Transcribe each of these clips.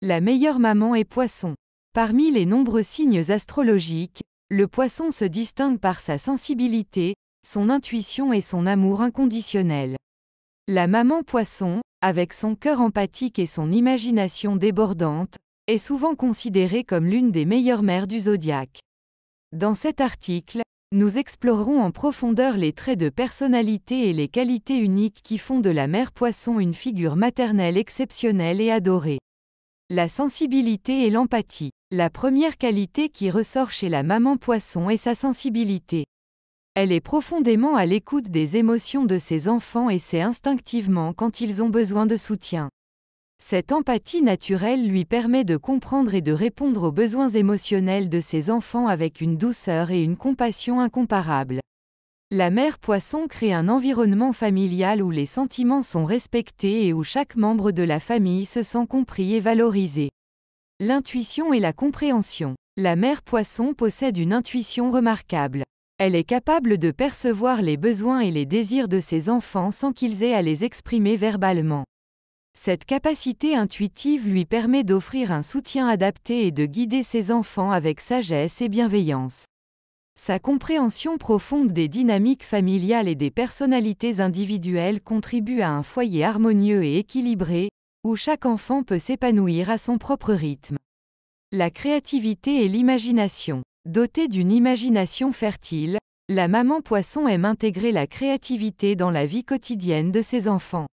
La meilleure maman est poisson. Parmi les nombreux signes astrologiques, le poisson se distingue par sa sensibilité, son intuition et son amour inconditionnel. La maman poisson, avec son cœur empathique et son imagination débordante, est souvent considérée comme l'une des meilleures mères du zodiaque. Dans cet article, nous explorerons en profondeur les traits de personnalité et les qualités uniques qui font de la mère poisson une figure maternelle exceptionnelle et adorée. La sensibilité et l'empathie. La première qualité qui ressort chez la maman poisson est sa sensibilité. Elle est profondément à l'écoute des émotions de ses enfants et sait instinctivement quand ils ont besoin de soutien. Cette empathie naturelle lui permet de comprendre et de répondre aux besoins émotionnels de ses enfants avec une douceur et une compassion incomparables. La mère poisson crée un environnement familial où les sentiments sont respectés et où chaque membre de la famille se sent compris et valorisé. L'intuition et la compréhension. La mère poisson possède une intuition remarquable. Elle est capable de percevoir les besoins et les désirs de ses enfants sans qu'ils aient à les exprimer verbalement. Cette capacité intuitive lui permet d'offrir un soutien adapté et de guider ses enfants avec sagesse et bienveillance. Sa compréhension profonde des dynamiques familiales et des personnalités individuelles contribue à un foyer harmonieux et équilibré, où chaque enfant peut s'épanouir à son propre rythme. La créativité et l'imagination. Dotée d'une imagination fertile, la maman poisson aime intégrer la créativité dans la vie quotidienne de ses enfants.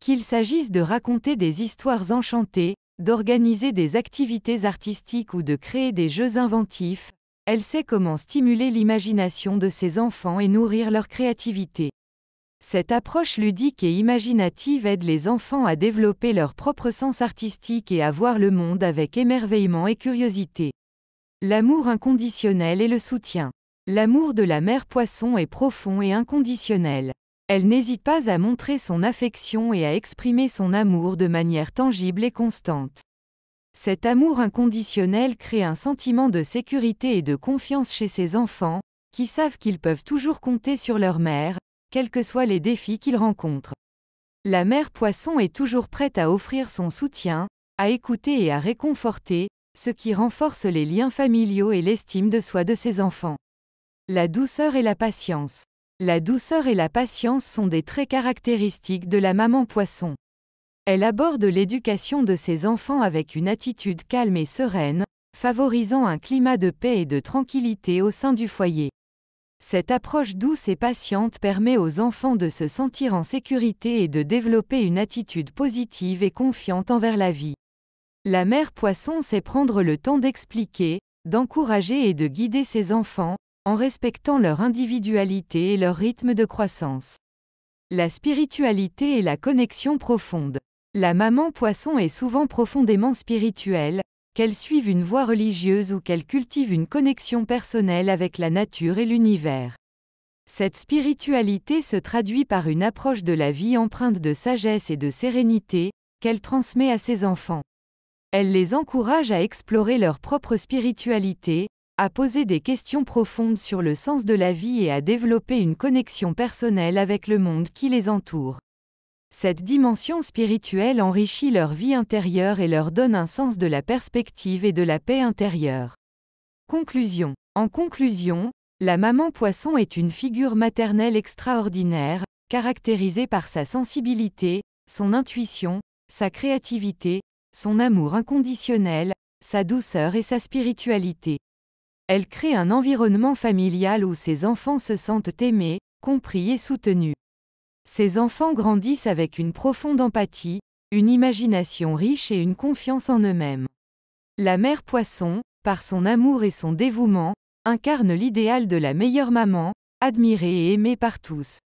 Qu'il s'agisse de raconter des histoires enchantées, d'organiser des activités artistiques ou de créer des jeux inventifs, elle sait comment stimuler l'imagination de ses enfants et nourrir leur créativité. Cette approche ludique et imaginative aide les enfants à développer leur propre sens artistique et à voir le monde avec émerveillement et curiosité. L'amour inconditionnel et le soutien. L'amour de la mère poisson est profond et inconditionnel. Elle n'hésite pas à montrer son affection et à exprimer son amour de manière tangible et constante. Cet amour inconditionnel crée un sentiment de sécurité et de confiance chez ses enfants, qui savent qu'ils peuvent toujours compter sur leur mère, quels que soient les défis qu'ils rencontrent. La mère poisson est toujours prête à offrir son soutien, à écouter et à réconforter, ce qui renforce les liens familiaux et l'estime de soi de ses enfants. La douceur et la patience. La douceur et la patience sont des traits caractéristiques de la maman poisson. Elle aborde l'éducation de ses enfants avec une attitude calme et sereine, favorisant un climat de paix et de tranquillité au sein du foyer. Cette approche douce et patiente permet aux enfants de se sentir en sécurité et de développer une attitude positive et confiante envers la vie. La mère poisson sait prendre le temps d'expliquer, d'encourager et de guider ses enfants, en respectant leur individualité et leur rythme de croissance. La spiritualité et la connexion profonde. La maman poisson est souvent profondément spirituelle, qu'elle suive une voie religieuse ou qu'elle cultive une connexion personnelle avec la nature et l'univers. Cette spiritualité se traduit par une approche de la vie empreinte de sagesse et de sérénité, qu'elle transmet à ses enfants. Elle les encourage à explorer leur propre spiritualité, à poser des questions profondes sur le sens de la vie et à développer une connexion personnelle avec le monde qui les entoure. Cette dimension spirituelle enrichit leur vie intérieure et leur donne un sens de la perspective et de la paix intérieure. Conclusion. En conclusion, la maman poisson est une figure maternelle extraordinaire, caractérisée par sa sensibilité, son intuition, sa créativité, son amour inconditionnel, sa douceur et sa spiritualité. Elle crée un environnement familial où ses enfants se sentent aimés, compris et soutenus. Ses enfants grandissent avec une profonde empathie, une imagination riche et une confiance en eux-mêmes. La mère poisson, par son amour et son dévouement, incarne l'idéal de la meilleure maman, admirée et aimée par tous.